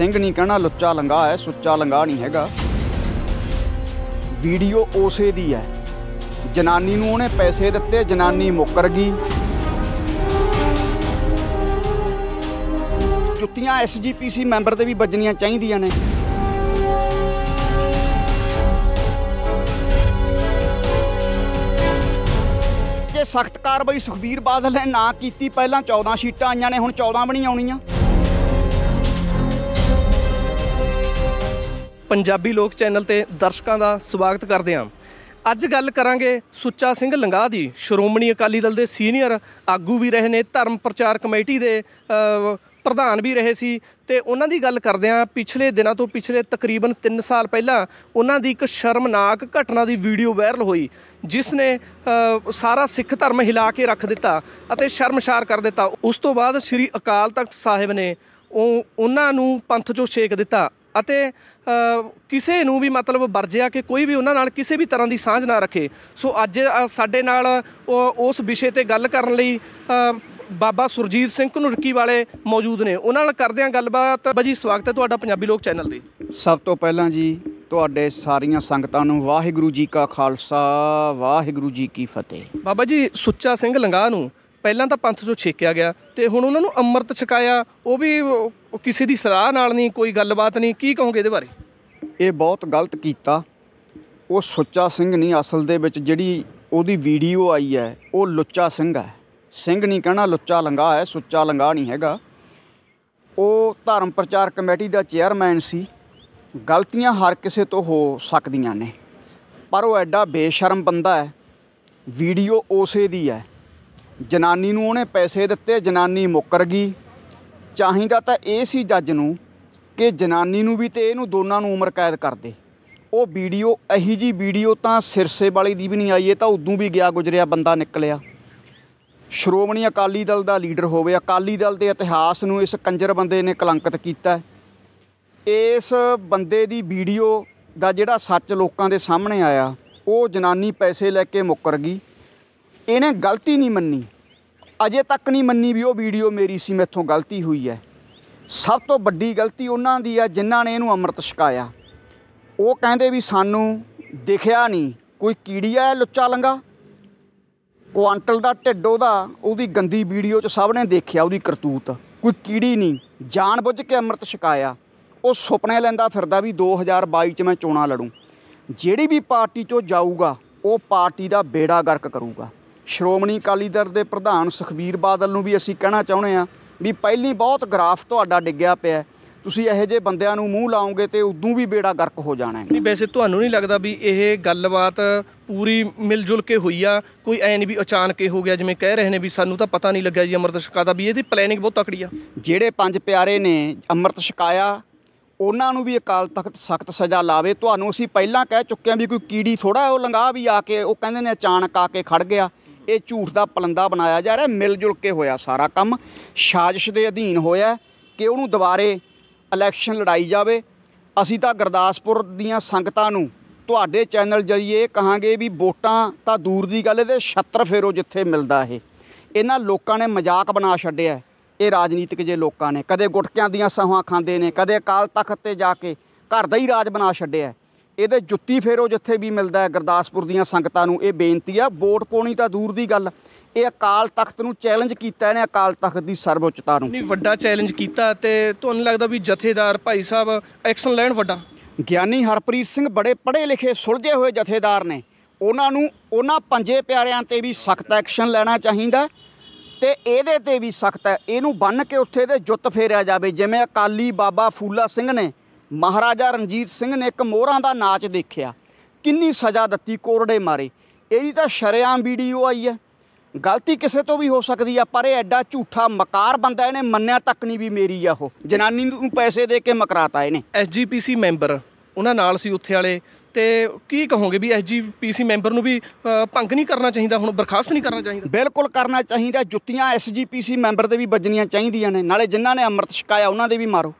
ਸਿੰਘ ਨਹੀਂ ਕਹਿਣਾ ਲੁੱਚਾ ਲੰਗਾ ਹੈ ਸੁੱਚਾ ਲੰਗਾ ਨਹੀਂ ਹੈਗਾ ਵੀਡੀਓ ਉਸੇ ਦੀ ਹੈ ਜਨਾਨੀ ਨੂੰ ਉਹਨੇ ਪੈਸੇ ਦਿੱਤੇ ਜਨਾਨੀ ਮੁੱਕਰ ਗਈ ਜੁੱਤੀਆਂ ਐਸਜੀਪੀਸੀ ਮੈਂਬਰ ਦੇ ਵੀ ਵੱਜਣੀਆਂ ਚਾਹੀਦੀਆਂ ਨੇ ਜੇ ਸਖਤ ਕਾਰਵਾਈ ਸੁਖਵੀਰ ਬਾਦਲ ਨੇ ਨਾ ਕੀਤੀ ਪਹਿਲਾਂ 14 ਸ਼ੀਟਾਂ ਆਈਆਂ ਨੇ ਹੁਣ 14 ਬਣੀ ਆਉਣੀਆਂ ਪੰਜਾਬੀ ਲੋਕ ਚੈਨਲ ਤੇ ਦਰਸ਼ਕਾਂ ਦਾ ਸਵਾਗਤ ਕਰਦੇ ਹਾਂ ਅੱਜ ਗੱਲ ਕਰਾਂਗੇ ਸੁੱਚਾ ਸਿੰਘ ਲੰਗਾ ਦੀ ਸ਼੍ਰੋਮਣੀ ਅਕਾਲੀ ਦਲ ਦੇ ਸੀਨੀਅਰ ਆਗੂ ਵੀ ਰਹੇ ਨੇ ਧਰਮ ਪ੍ਰਚਾਰ ਕਮੇਟੀ ਦੇ ਪ੍ਰਧਾਨ ਵੀ ਰਹੇ ਸੀ ਤੇ ਉਹਨਾਂ ਦੀ ਗੱਲ ਕਰਦੇ ਆ ਪਿਛਲੇ ਦਿਨਾਂ ਤੋਂ ਪਿਛਲੇ ਤਕਰੀਬਨ 3 ਸਾਲ ਪਹਿਲਾਂ ਉਹਨਾਂ ਦੀ ਇੱਕ ਸ਼ਰਮਨਾਕ ਘਟਨਾ ਦੀ ਵੀਡੀਓ ਵਾਇਰਲ ਹੋਈ ਜਿਸ ਨੇ ਸਾਰਾ ਸਿੱਖ ਧਰਮ ਹਿਲਾ ਕੇ ਰੱਖ ਦਿੱਤਾ ਅਤੇ ਸ਼ਰਮਸ਼ਾਰ ਕਰ ਦਿੱਤਾ ਉਸ ਤੋਂ ਬਾਅਦ ਸ੍ਰੀ ਅਕਾਲ ਤਖਤ ਸਾਹਿਬ ਨੇ ਉਹ ਉਹਨਾਂ ਨੂੰ ਪੰਥ ਚੋਂ ਛੇਕ ਦਿੱਤਾ ਅਤੇ ਕਿਸੇ ਨੂੰ ਵੀ ਮਤਲਬ ਵਰਜਿਆ ਕਿ ਕੋਈ ਵੀ ਉਹਨਾਂ ਨਾਲ ਕਿਸੇ ਵੀ ਤਰ੍ਹਾਂ ਦੀ ਸਾਂਝ ਨਾ ਰੱਖੇ ਸੋ ਅੱਜ ਸਾਡੇ ਨਾਲ ਉਸ ਵਿਸ਼ੇ ਤੇ ਗੱਲ ਕਰਨ ਲਈ ਬਾਬਾ ਸੁਰਜੀਤ ਸਿੰਘ ਨੁਰਕੀ ਵਾਲੇ ਮੌਜੂਦ ਨੇ ਉਹਨਾਂ ਨਾਲ ਕਰਦੇ ਆ ਗੱਲਬਾਤ ਬਾਜੀ ਸਵਾਗਤ ਹੈ ਤੁਹਾਡਾ ਪੰਜਾਬੀ ਲੋਕ ਚੈਨਲ ਤੇ ਸਭ ਤੋਂ ਪਹਿਲਾਂ ਜੀ ਤੁਹਾਡੇ ਸਾਰੀਆਂ ਸੰਗਤਾਂ ਨੂੰ ਵਾਹਿਗੁਰੂ ਜੀ ਕਾ ਖਾਲਸਾ ਵਾਹਿਗੁਰੂ ਜੀ ਕੀ ਫਤਿਹ ਬਾਬਾ ਜੀ ਸੁੱਚਾ ਸਿੰਘ ਲੰਗਾ ਨੂੰ ਪਹਿਲਾਂ ਤਾਂ ਪੰਥ ਚੋਂ ਛੇਕਿਆ ਗਿਆ ਤੇ ਹੁਣ ਉਹਨਾਂ ਨੂੰ ਅੰਮ੍ਰਿਤ ਛਕਾਇਆ ਉਹ ਵੀ ਕਿਸੇ ਦੀ ਸਲਾਹ ਨਾਲ ਨਹੀਂ ਕੋਈ ਗੱਲਬਾਤ ਨਹੀਂ ਕੀ ਕਹੋਗੇ ਇਹਦੇ ਬਾਰੇ ਇਹ ਬਹੁਤ ਗਲਤ ਕੀਤਾ ਉਹ ਸੁੱਚਾ ਸਿੰਘ ਨਹੀਂ ਅਸਲ ਦੇ ਵਿੱਚ ਜਿਹੜੀ ਉਹਦੀ ਵੀਡੀਓ ਆਈ ਹੈ ਉਹ ਲੁੱਚਾ ਸਿੰਘ ਹੈ ਸਿੰਘ ਨਹੀਂ ਕਹਿਣਾ ਲੁੱਚਾ ਲੰਗਾ ਹੈ ਸੁੱਚਾ ਲੰਗਾ ਨਹੀਂ ਹੈਗਾ ਉਹ ਧਰਮ ਪ੍ਰਚਾਰ ਕਮੇਟੀ ਦਾ ਚੇਅਰਮੈਨ ਸੀ ਗਲਤੀਆਂ ਹਰ ਕਿਸੇ ਤੋਂ ਹੋ ਸਕਦੀਆਂ ਨੇ ਪਰ ਉਹ ਐਡਾ ਬੇਸ਼ਰਮ ਬੰਦਾ ਹੈ ਵੀਡੀਓ ਉਸੇ ਦੀ ਹੈ ਜਨਾਨੀ ਨੂੰ ਉਹਨੇ ਪੈਸੇ ਦਿੱਤੇ ਜਨਾਨੀ ਮੁੱਕਰ ਗਈ ਚਾਹੀਦਾ ਤਾਂ ਇਹ ਸੀ ਜੱਜ ਨੂੰ ਕਿ ਜਨਾਨੀ ਨੂੰ ਵੀ ਤੇ ਇਹਨੂੰ ਦੋਨਾਂ ਨੂੰ ਉਮਰ ਕੈਦ ਕਰ ਦੇ ਉਹ ਵੀਡੀਓ ਇਹੀ ਜੀ ਵੀਡੀਓ ਤਾਂ ਸਿਰਸੇ ਵਾਲੀ ਦੀ ਵੀ ਨਹੀਂ ਆਈ ਇਹ ਤਾਂ ਉਦੋਂ ਵੀ ਗਿਆ ਗੁਜਰਿਆ ਬੰਦਾ ਨਿਕਲਿਆ ਸ਼੍ਰੋਮਣੀ ਅਕਾਲੀ ਦਲ ਦਾ ਲੀਡਰ ਹੋਵੇ ਅਕਾਲੀ ਦਲ ਦੇ ਇਤਿਹਾਸ ਨੂੰ ਇਸ ਕੰਜਰ ਬੰਦੇ ਨੇ ਕਲੰਕਿਤ ਕੀਤਾ ਇਸ ਬੰਦੇ ਦੀ ਵੀਡੀਓ ਦਾ ਜਿਹੜਾ ਸੱਚ ਲੋਕਾਂ ਦੇ ਸਾਹਮਣੇ ਆਇਆ ਉਹ ਜਨਾਨੀ ਪੈਸੇ ਲੈ ਕੇ ਮੁੱਕਰ ਗਈ ਇਹਨੇ ਗਲਤੀ ਨਹੀਂ ਮੰਨੀ ਅਜੇ ਤੱਕ ਨਹੀਂ ਮੰਨੀ ਵੀ ਉਹ ਵੀਡੀਓ ਮੇਰੀ ਸੀ ਮੈਥੋਂ ਗਲਤੀ ਹੋਈ ਹੈ ਸਭ ਤੋਂ ਵੱਡੀ ਗਲਤੀ ਉਹਨਾਂ ਦੀ ਆ ਜਿਨ੍ਹਾਂ ਨੇ ਇਹਨੂੰ ਅੰਮ੍ਰਿਤ ਛਕਾਇਆ ਉਹ ਕਹਿੰਦੇ ਵੀ ਸਾਨੂੰ ਦਿਖਿਆ ਨਹੀਂ ਕੋਈ ਕੀੜੀ ਆ ਲੁੱਚਾ ਲੰਗਾ ਕੁਆਂਟਲ ਦਾ ਢਿੱਡ ਉਹਦਾ ਉਹਦੀ ਗੰਦੀ ਵੀਡੀਓ 'ਚ ਸਭ ਨੇ ਦੇਖਿਆ ਉਹਦੀ ਕਰਤੂਤ ਕੋਈ ਕੀੜੀ ਨਹੀਂ ਜਾਣ ਬੁੱਝ ਕੇ ਅੰਮ੍ਰਿਤ ਛਕਾਇਆ ਉਹ ਸੁਪਨੇ ਲੈਂਦਾ ਫਿਰਦਾ ਵੀ 2022 'ਚ ਮੈਂ ਚੋਣਾਂ ਲੜੂੰ ਜਿਹੜੀ ਵੀ ਪਾਰਟੀ 'ਚੋਂ ਜਾਊਗਾ ਉਹ ਪਾਰਟੀ ਦਾ ਬੇੜਾ ਗਰਕ ਕਰੂਗਾ ਸ਼੍ਰੋਮਣੀ ਅਕਾਲੀ ਦਲ ਦੇ ਪ੍ਰਧਾਨ ਸੁਖਬੀਰ ਬਾਦਲ ਨੂੰ ਵੀ ਅਸੀਂ ਕਹਿਣਾ ਚਾਹੁੰਦੇ ਆ ਵੀ ਪਹਿਲੀ ਬਹੁਤ ਗ੍ਰਾਫ ਤੁਹਾਡਾ ਡਿੱਗਿਆ ਪਿਆ ਤੁਸੀਂ ਇਹੋ ਜਿਹੇ ਬੰਦਿਆਂ ਨੂੰ ਮੂੰਹ ਲਾਉਂਗੇ ਤੇ ਉਦੋਂ ਵੀ ਬੇੜਾ ਗਰਕ ਹੋ ਜਾਣਾ ਹੈ ਨਹੀਂ ਵੈਸੇ ਤੁਹਾਨੂੰ ਨਹੀਂ ਲੱਗਦਾ ਵੀ ਇਹ ਗੱਲਬਾਤ ਪੂਰੀ ਮਿਲ ਜੁਲ ਕੇ ਹੋਈ ਆ ਕੋਈ ਐ ਨਹੀਂ ਵੀ ਅਚਾਨਕ ਹੋ ਗਿਆ ਜਿਵੇਂ ਕਹਿ ਰਹੇ ਨੇ ਵੀ ਸਾਨੂੰ ਤਾਂ ਪਤਾ ਨਹੀਂ ਲੱਗਿਆ ਜੀ ਅਮਰਤ ਛਕਾ ਦਾ ਵੀ ਇਹਦੀ ਪਲੈਨਿੰਗ ਬਹੁਤ ਤਕੜੀ ਆ ਜਿਹੜੇ ਪੰਜ ਪਿਆਰੇ ਨੇ ਅਮਰਤ ਸ਼ਕਾਇਆ ਉਹਨਾਂ ਨੂੰ ਵੀ ਅਕਾਲ ਤਖਤ ਸਖਤ ਸਜ਼ਾ ਲਾਵੇ ਤੁਹਾਨੂੰ ਅਸੀਂ ਪਹਿਲਾਂ ਕਹਿ ਚੁੱਕੇ ਆ ਵੀ ਕੋਈ ਕੀੜੀ ਥੋੜਾ ਉਹ ਲੰਗਾ ਵੀ ਆ ਕੇ ਉਹ ਕਹਿੰਦੇ ਨੇ ਅਚਾਨਕ ਆ ਕੇ ਖੜ ਗਿਆ ਇਹ ਝੂਠ ਦਾ ਪਲੰਦਾ ਬਣਾਇਆ ਜਾ ਰਿਹਾ ਮਿਲ ਜੁਲ ਕੇ ਹੋਇਆ ਸਾਰਾ ਕੰਮ ਸਾਜ਼ਿਸ਼ ਦੇ ਅਧੀਨ ਹੋਇਆ ਕਿ ਉਹਨੂੰ ਦੁਬਾਰੇ ਇਲੈਕਸ਼ਨ ਲੜਾਈ ਜਾਵੇ ਅਸੀਂ ਤਾਂ ਗਰਦਾਸਪੁਰ ਦੀਆਂ ਸੰਗਤਾਂ ਨੂੰ ਤੁਹਾਡੇ ਚੈਨਲ ਜਰੀਏ ਕਹਾਂਗੇ ਵੀ ਵੋਟਾਂ ਤਾਂ ਦੂਰ ਦੀ ਗੱਲ ਇਹਦੇ ਛੱਤਰ ਫੇਰੋ ਜਿੱਥੇ ਮਿਲਦਾ ਇਹ ਇਹਨਾਂ ਲੋਕਾਂ ਨੇ ਮਜ਼ਾਕ ਬਣਾ ਛੱਡਿਆ ਇਹ ਰਾਜਨੀਤਿਕ ਜੇ ਲੋਕਾਂ ਨੇ ਕਦੇ ਗੁਟਕਿਆਂ ਦੀਆਂ ਸਹਾਂ ਖਾਂਦੇ ਨੇ ਕਦੇ ਅਕਾਲ ਤਖਤ ਤੇ ਜਾ ਕੇ ਘਰ ਦਾ ਹੀ ਰਾਜ ਬਣਾ ਛੱਡਿਆ ਇਹਦੇ ਜੁੱਤੀ ਫੇਰੋ ਜਿੱਥੇ ਵੀ ਮਿਲਦਾ ਹੈ ਗਰਦਾਸਪੁਰ ਦੀਆਂ ਸੰਗਤਾਂ ਨੂੰ ਇਹ ਬੇਨਤੀ ਆ ਵੋਟ ਪਾਉਣੀ ਤਾਂ ਦੂਰ ਦੀ ਗੱਲ ਇਹ ਅਕਾਲ ਤਖਤ ਨੂੰ ਚੈਲੰਜ ਕੀਤਾ ਇਹਨੇ ਅਕਾਲ ਤਖਤ ਦੀ ਸਰਵਉੱਚਤਾ ਨੂੰ ਨਹੀਂ ਵੱਡਾ ਚੈਲੰਜ ਕੀਤਾ ਤੇ ਤੁਹਾਨੂੰ ਲੱਗਦਾ ਵੀ ਜਥੇਦਾਰ ਭਾਈ ਸਾਹਿਬ ਐਕਸ਼ਨ ਲੈਣ ਵੱਡਾ ਗਿਆਨੀ ਹਰਪ੍ਰੀਤ ਸਿੰਘ ਬੜੇ ਪੜ੍ਹੇ ਲਿਖੇ ਸੁਲਝੇ ਹੋਏ ਜਥੇਦਾਰ ਨੇ ਉਹਨਾਂ ਨੂੰ ਉਹਨਾਂ ਪੰਜੇ ਪਿਆਰਿਆਂ ਤੇ ਵੀ ਸਖਤ ਐਕਸ਼ਨ ਲੈਣਾ ਚਾਹੀਦਾ ਤੇ ਇਹਦੇ ਤੇ ਵੀ ਸਖਤ ਹੈ ਇਹਨੂੰ ਬੰਨ ਕੇ ਉੱਥੇ ਦੇ ਜੁੱਤ ਫੇਰਿਆ ਜਾਵੇ ਜਿਵੇਂ ਅਕਾਲੀ ਬਾਬਾ ਫੂਲਾ ਸਿੰਘ ਨੇ ਮਹਾਰਾਜਾ ਰਣਜੀਤ ਸਿੰਘ ਨੇ ਇੱਕ ਮੋਹਰਾਂ ਦਾ ਨਾਚ ਦੇਖਿਆ ਕਿੰਨੀ ਸਜ਼ਾ ਦਿੱਤੀ ਕੋਰੜੇ ਮਾਰੇ ਇਹਦੀ ਤਾਂ ਸ਼ਰਿਆਮ ਵੀਡੀਓ ਆਈ ਹੈ ਗਲਤੀ ਕਿਸੇ ਤੋਂ ਵੀ ਹੋ ਸਕਦੀ ਆ ਪਰ ਇਹ ਐਡਾ ਝੂਠਾ ਮਕਾਰ ਬੰਦਾ ਇਹਨੇ ਮੰਨਿਆ ਤੱਕ ਨਹੀਂ ਵੀ ਮੇਰੀ ਆ ਉਹ ਜਨਾਨੀ ਨੂੰ ਪੈਸੇ ਦੇ ਕੇ ਮਕਰਾਤਾ ਇਹਨੇ ਐਸਜੀਪੀਸੀ ਮੈਂਬਰ ਉਹਨਾਂ ਨਾਲ ਸੀ ਉੱਥੇ ਵਾਲੇ ਤੇ ਕੀ ਕਹੋਗੇ ਵੀ ਐਸਜੀਪੀਸੀ ਮੈਂਬਰ ਨੂੰ ਵੀ ਭੰਗ ਨਹੀਂ ਕਰਨਾ ਚਾਹੀਦਾ ਹੁਣ ਬਰਖਾਸਤ ਨਹੀਂ ਕਰਨਾ ਚਾਹੀਦਾ ਬਿਲਕੁਲ ਕਰਨਾ ਚਾਹੀਦਾ ਜੁੱਤੀਆਂ ਐਸਜੀਪੀਸੀ ਮੈਂਬਰ ਦੇ ਵੀ ਵੱਜਣੀਆਂ ਚਾਹੀਦੀਆਂ ਨੇ ਨਾਲੇ ਜਿਨ੍ਹਾਂ ਨੇ ਅੰਮ੍ਰਿਤ ਛਕਾਇਆ ਉਹਨਾਂ ਦੇ ਵੀ ਮਾਰੋ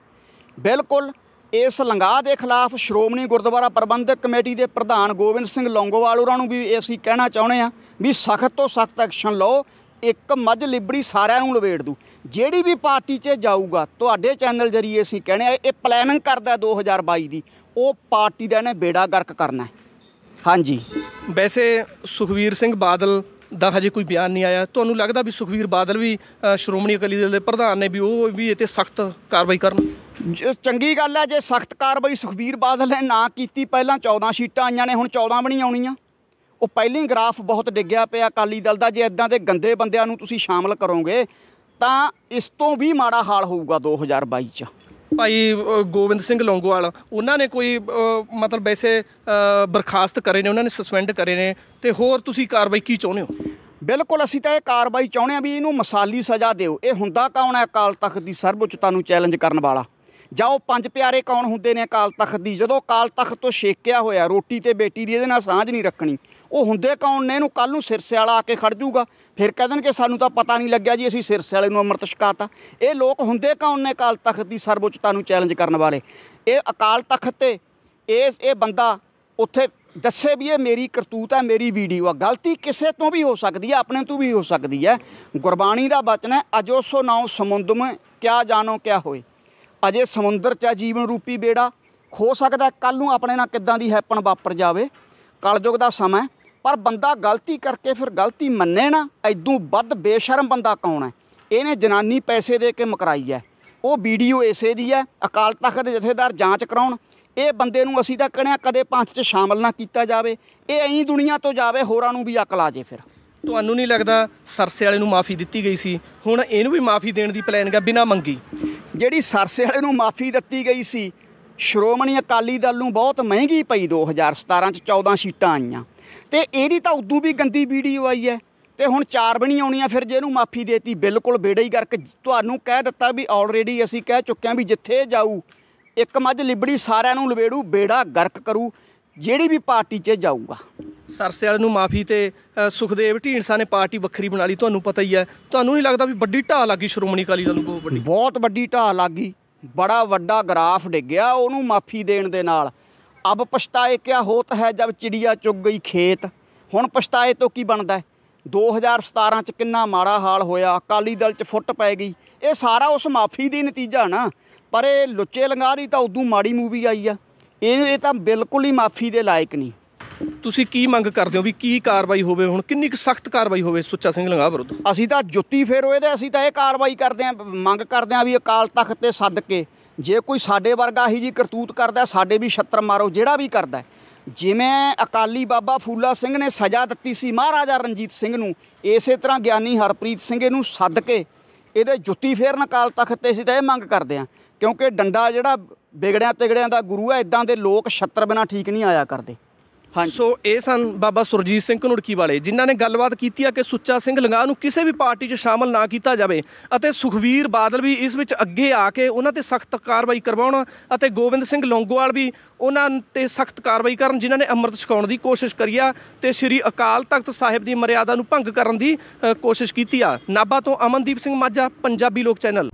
ਬਿਲਕੁਲ ਇਸ ਲੰਗਾਹ ਦੇ ਖਿਲਾਫ ਸ਼੍ਰੋਮਣੀ ਗੁਰਦੁਆਰਾ ਪ੍ਰਬੰਧਕ ਕਮੇਟੀ ਦੇ ਪ੍ਰਧਾਨ ਗੋਬਿੰਦ ਸਿੰਘ ਲੌਂਗੋਵਾਲ ਉਹਨਾਂ ਨੂੰ ਵੀ ਅਸੀਂ ਕਹਿਣਾ ਚਾਹੁੰਦੇ ਆ ਵੀ ਸਖਤ ਤੋਂ ਸਖਤ ਐਕਸ਼ਨ ਲਓ ਇੱਕ ਮੱਝ ਲਿਬੜੀ ਸਾਰਿਆਂ ਨੂੰ ਲਵੇੜ ਦੂ ਜਿਹੜੀ ਵੀ ਪਾਰਟੀ 'ਚ ਜਾਊਗਾ ਤੁਹਾਡੇ ਚੈਨਲ ਜਰੀਏ ਅਸੀਂ ਕਹਿੰਦੇ ਆ ਇਹ ਪਲੈਨਿੰਗ ਕਰਦਾ 2022 ਦੀ ਉਹ ਪਾਰਟੀ ਦਾ ਇਹਨੇ ਬੇੜਾ ਗਰਕ ਕਰਨਾ ਹੈ ਹਾਂਜੀ ਵੈਸੇ ਸੁਖਵੀਰ ਸਿੰਘ ਬਾਦਲ ਦਾ ਹਜੇ ਕੋਈ ਬਿਆਨ ਨਹੀਂ ਆਇਆ ਤੁਹਾਨੂੰ ਲੱਗਦਾ ਵੀ ਸੁਖਵੀਰ ਬਾਦਲ ਵੀ ਸ਼੍ਰੋਮਣੀ ਅਕਾਲੀ ਦਲ ਦੇ ਪ੍ਰਧਾਨ ਨੇ ਵੀ ਉਹ ਵੀ ਇਹ ਤੇ ਸਖਤ ਕਾਰਵਾਈ ਕਰਨ ਚੰਗੀ ਗੱਲ ਹੈ ਜੇ ਸਖਤ ਕਾਰਵਾਈ ਸੁਖਵੀਰ ਬਾਦਲ ਨੇ ਨਾ ਕੀਤੀ ਪਹਿਲਾਂ 14 ਸੀਟਾਂ ਆਈਆਂ ਨੇ ਹੁਣ 14 ਬਣੀ ਆਉਣੀਆਂ ਉਹ ਪਹਿਲੀ ਗ੍ਰਾਫ ਬਹੁਤ ਡਿੱਗਿਆ ਪਿਆ ਅਕਾਲੀ ਦਲ ਦਾ ਜੇ ਇਦਾਂ ਦੇ ਗੰਦੇ ਬੰਦਿਆਂ ਨੂੰ ਤੁਸੀਂ ਸ਼ਾਮਲ ਕਰੋਗੇ ਤਾਂ ਇਸ ਤੋਂ ਵੀ ਮਾੜਾ ਹਾਲ ਹੋਊਗਾ 2022 ਚ ਭਾਈ ਗੋਵਿੰਦ ਸਿੰਘ ਲੌਂਗੋਵਾਲ ਉਹਨਾਂ ਨੇ ਕੋਈ ਮਤਲਬ ਵੈਸੇ ਬਰਖਾਸਤ ਕਰੇ ਨੇ ਉਹਨਾਂ ਨੇ ਸਸਪੈਂਡ ਕਰੇ ਨੇ ਤੇ ਹੋਰ ਤੁਸੀਂ ਕਾਰਵਾਈ ਕੀ ਚਾਹੁੰਦੇ ਹੋ ਬਿਲਕੁਲ ਅਸੀਂ ਤਾਂ ਇਹ ਕਾਰਵਾਈ ਚਾਹੁੰਦੇ ਆ ਵੀ ਇਹਨੂੰ ਮਸਾਲੀ ਸਜ਼ਾ ਦਿਓ ਇਹ ਹੁੰਦਾ ਕੌਣ ਹੈ ਅਕਾਲ ਤਖਤ ਦੀ ਸਰਵਉੱਚਤਾ ਨੂੰ ਚੈਲੰਜ ਕਰਨ ਵਾਲਾ ਜਾਂ ਉਹ ਪੰਜ ਪਿਆਰੇ ਕੌਣ ਹੁੰਦੇ ਨੇ ਅਕਾਲ ਤਖਤ ਦੀ ਜਦੋਂ ਅਕਾਲ ਤਖਤ ਤੋਂ ਛੇਕਿਆ ਹੋਇਆ ਰੋਟੀ ਤੇ ਬੇਟੀ ਦੀ ਇਹਦੇ ਨਾਲ ਸਾਂਝ ਨਹੀਂ ਰੱਖਣੀ ਉਹ ਹੁੰਦੇ ਕੌਣ ਨੇ ਇਹਨੂੰ ਕੱਲ ਨੂੰ ਸਿਰਸੇ ਵਾਲਾ ਆ ਕੇ ਖੜ ਜੂਗਾ ਫਿਰ ਕਹਿ ਕਿ ਸਾਨੂੰ ਤਾਂ ਪਤਾ ਨਹੀਂ ਲੱਗਿਆ ਜੀ ਅਸੀਂ ਸਿਰਸੇ ਵਾਲੇ ਨੂੰ ਅੰਮ੍ਰਿਤ ਛਕਾਤਾ ਇਹ ਲੋਕ ਹੁੰਦੇ ਕੌਣ ਨੇ ਅਕਾਲ ਤਖਤ ਦੀ ਸਰਵਉੱਚਤਾ ਨੂੰ ਚੈਲੰਜ ਕਰਨ ਵਾਲੇ ਇਹ ਅਕਾਲ ਤਖਤ ਤੇ ਇਸ ਇਹ ਬੰਦਾ ਉੱਥੇ ਦੱਸੇ ਵੀ ਇਹ ਮੇਰੀ ਕਰਤੂਤ ਹੈ ਮੇਰੀ ਵੀਡੀਓ ਆ ਗਲਤੀ ਕਿਸੇ ਤੋਂ ਵੀ ਹੋ ਸਕਦੀ ਹੈ ਆਪਣੇ ਤੋਂ ਵੀ ਹੋ ਸਕਦੀ ਹੈ ਗੁਰਬਾਣੀ ਦਾ ਬਚਨ ਹੈ ਅਜੋਸੋ ਨਾਉ ਸਮੁੰਦਮ ਕਿਆ ਜਾਣੋ ਕਿਆ ਹੋਏ ਅਜੇ ਸਮੁੰਦਰ ਚਾ ਜੀਵਨ ਰੂਪੀ ਬੇੜਾ ਖੋ ਸਕਦਾ ਕੱਲ ਨੂੰ ਆਪਣੇ ਨਾਲ ਕਿੱਦਾਂ ਦੀ ਹੈਪਨ ਵਾਪਰ ਜਾਵੇ ਕਲਯੁਗ ਦਾ ਸਮਾਂ ਪਰ ਬੰਦਾ ਗਲਤੀ ਕਰਕੇ ਫਿਰ ਗਲਤੀ ਮੰਨੇ ਨਾ ਐਦੋਂ ਵੱਧ ਬੇਸ਼ਰਮ ਬੰਦਾ ਕੌਣ ਹੈ ਇਹਨੇ ਜਨਾਨੀ ਪੈਸੇ ਦੇ ਕੇ ਮਕਰਾਈ ਹੈ ਉਹ ਵੀਡੀਓ ਇਸੇ ਦੀ ਹੈ ਅਕਾਲ ਤਖਤ ਦੇ ਜਥੇਦਾਰ ਜਾਂਚ ਕਰਾਉਣ ਇਹ ਬੰਦੇ ਨੂੰ ਅਸੀਂ ਤਾਂ ਕਹਿੰਿਆ ਕਦੇ ਪੰਥ 'ਚ ਸ਼ਾਮਲ ਨਾ ਕੀਤਾ ਜਾਵੇ ਇਹ ਐਂ ਦੁਨੀਆ ਤੋਂ ਜਾਵੇ ਹੋਰਾਂ ਨੂੰ ਵੀ ਅਕਲ ਆ ਜੇ ਫਿਰ ਤੁਹਾਨੂੰ ਨਹੀਂ ਲੱਗਦਾ ਸਰਸੇ ਵਾਲੇ ਨੂੰ ਮਾਫੀ ਦਿੱਤੀ ਗਈ ਸੀ ਹੁਣ ਇਹਨੂੰ ਵੀ ਮਾਫੀ ਦੇਣ ਦੀ ਪਲਾਨ ਹੈ ਬਿਨਾ ਮੰਗੀ ਜਿਹੜੀ ਸਰਸੇ ਵਾਲੇ ਨੂੰ ਮਾਫੀ ਦਿੱਤੀ ਗਈ ਸੀ ਸ਼੍ਰੋਮਣੀ ਅਕਾਲੀ ਦਲ ਨੂੰ ਬਹੁਤ ਮਹਿੰਗੀ ਪਈ 2017 ਚ 14 ਸੀਟਾਂ ਆਈਆਂ ਤੇ ਇਹਦੀ ਤਾਂ ਉਦੋਂ ਵੀ ਗੰਦੀ ਵੀਡੀਓ ਆਈ ਹੈ ਤੇ ਹੁਣ ਚਾਰ ਬਣੀ ਆਉਣੀ ਆ ਫਿਰ ਜੇ ਇਹਨੂੰ ਮਾਫੀ ਦੇਤੀ ਬਿਲਕੁਲ ਬੇੜਾ ਹੀ ਕਰਕੇ ਤੁਹਾਨੂੰ ਕਹਿ ਦਿੱਤਾ ਵੀ ਆਲਰੇਡੀ ਅਸੀਂ ਕਹਿ ਚੁੱਕੇ ਆ ਵੀ ਜਿੱਥੇ ਜਾਊ ਇੱਕ ਮੱਝ ਲਿਬੜੀ ਸਾਰਿਆਂ ਨੂੰ ਲਵੇੜੂ ਬੇੜਾ ਗਰਕ ਕਰੂ ਜਿਹੜੀ ਵੀ ਪਾਰਟੀ 'ਚ ਜਾਊਗਾ ਸਰਸੇ ਵਾਲੇ ਨੂੰ ਮਾਫੀ ਤੇ ਸੁਖਦੇਵ ਢੀਂਡਸਾ ਨੇ ਪਾਰਟੀ ਵੱਖਰੀ ਬਣਾ ਲਈ ਤੁਹਾਨੂੰ ਪਤਾ ਹੀ ਹੈ ਤੁਹਾਨੂੰ ਨਹੀਂ ਲੱਗਦਾ ਵੀ ਵੱਡੀ ਢਾਹ ਲੱਗੀ ਸ਼੍ਰੋਮਣੀ ਅਕਾਲੀ ਦਲ ਨੂੰ ਬਹੁਤ ਵੱਡੀ ਬਹੁਤ ਵੱਡੀ ਢਾਹ ਲੱਗੀ ਬੜਾ ਵੱਡਾ ਗ੍ਰਾਫ ਡਿੱਗਿਆ ਉਹਨੂੰ ਮਾਫੀ ਦੇਣ ਦੇ ਨਾਲ ਅਬ ਪਛਤਾਏ ਕਿਆ ਹੋਤ ਹੈ ਜਬ ਚਿੜੀਆ ਚੁੱਗ ਗਈ ਖੇਤ ਹੁਣ ਪਛਤਾਏ ਤੋਂ ਕੀ ਬਣਦਾ 2017 ਚ ਕਿੰਨਾ ਮਾੜਾ ਹਾਲ ਹੋਇਆ ਅਕਾਲੀ ਦਲ ਚ ਫੁੱਟ ਪੈ ਗਈ ਇਹ ਸਾਰਾ ਉਸ ਮਾਫੀ ਦੀ ਨਤੀਜਾ ਨਾ ਪਰ ਇਹ ਲੁੱਚੇ ਲੰਗਾਰੀ ਤਾਂ ਉਦੋਂ ਮਾੜੀ ਮੂਵੀ ਆਈ ਆ ਇਹ ਇਹ ਤਾਂ ਬਿਲਕੁਲ ਹੀ ਮਾਫੀ ਦੇ ਲਾਇਕ ਨਹੀਂ ਤੁਸੀਂ ਕੀ ਮੰਗ ਕਰਦੇ ਹੋ ਵੀ ਕੀ ਕਾਰਵਾਈ ਹੋਵੇ ਹੁਣ ਕਿੰਨੀ ਕੁ ਸਖਤ ਕਾਰਵਾਈ ਹੋਵੇ ਸੁੱਚਾ ਸਿੰਘ ਲੰਗਾ ਵਿਰੁੱਧ ਅਸੀਂ ਤਾਂ ਜੁੱਤੀ ਫੇਰੋ ਇਹਦੇ ਅਸੀਂ ਤਾਂ ਇਹ ਕਾਰਵਾਈ ਕਰਦੇ ਆ ਮੰਗ ਕਰਦੇ ਆ ਵੀ ਅਕਾਲ ਤਖਤ ਤੇ ਸੱਦ ਕੇ ਜੇ ਕੋਈ ਸਾਡੇ ਵਰਗਾ ਹੀ ਜੀ ਕਰਤੂਤ ਕਰਦਾ ਸਾਡੇ ਵੀ ਛੱਤਰ ਮਾਰੋ ਜਿਹੜਾ ਵੀ ਕਰਦਾ ਜਿਵੇਂ ਅਕਾਲੀ ਬਾਬਾ ਫੂਲਾ ਸਿੰਘ ਨੇ ਸਜ਼ਾ ਦਿੱਤੀ ਸੀ ਮਹਾਰਾਜਾ ਰਣਜੀਤ ਸਿੰਘ ਨੂੰ ਇਸੇ ਤਰ੍ਹਾਂ ਗਿਆਨੀ ਹਰਪ੍ਰੀਤ ਸਿੰਘ ਇਹਨੂੰ ਸੱਦ ਕੇ ਇਹਦੇ ਜੁੱਤੀ ਫੇਰਨ ਕਾਲ ਤਖਤ ਤੇ ਸੀ ਤਾਂ ਇਹ ਮੰਗ ਕਰਦੇ ਆ ਕਿਉਂਕਿ ਡੰਡਾ ਜਿਹੜਾ ਵਿਗੜਿਆ ਤਿਗੜਿਆਂ ਦਾ ਗੁਰੂ ਹੈ ਇਦਾਂ ਦੇ ਲੋਕ ਛੱਤਰ ਬਿਨਾ ਠੀਕ ਨਹੀਂ ਆਇਆ ਕਰਦੇ ਸੋ ਇਹ ਸਨ ਬਾਬਾ ਸੁਰਜੀਤ ਸਿੰਘ ਕਨੁੜਕੀ ਵਾਲੇ ਜਿਨ੍ਹਾਂ ਨੇ ਗੱਲਬਾਤ ਕੀਤੀ ਆ ਕਿ ਸੁੱਚਾ ਸਿੰਘ ਲੰਗਾ ਨੂੰ ਕਿਸੇ ਵੀ ਪਾਰਟੀ 'ਚ ਸ਼ਾਮਲ ਨਾ ਕੀਤਾ ਜਾਵੇ ਅਤੇ ਸੁਖਵੀਰ ਬਾਦਲ ਵੀ ਇਸ ਵਿੱਚ ਅੱਗੇ ਆ ਕੇ ਉਹਨਾਂ ਤੇ ਸਖਤ ਕਾਰਵਾਈ ਕਰਵਾਉਣ ਅਤੇ ਗੋਬਿੰਦ ਸਿੰਘ ਲੌਂਗੋਵਾਲ ਵੀ ਉਹਨਾਂ ਤੇ ਸਖਤ ਕਾਰਵਾਈ ਕਰਨ ਜਿਨ੍ਹਾਂ ਨੇ ਅੰਮ੍ਰਿਤ ਛਕਾਉਣ ਦੀ ਕੋਸ਼ਿਸ਼ ਕਰੀ ਆ ਤੇ ਸ੍ਰੀ ਅਕਾਲ ਤਖਤ ਸਾਹਿਬ ਦੀ ਮਰਿਆਦਾ ਨੂੰ ਭੰਗ ਕਰਨ ਦੀ ਕੋਸ਼ਿਸ਼ ਕੀਤੀ ਆ ਨਾਬਾ ਤੋਂ ਅਮਨਦੀਪ ਸਿੰਘ ਮਾਝਾ ਪੰਜਾਬੀ ਲੋਕ ਚੈਨਲ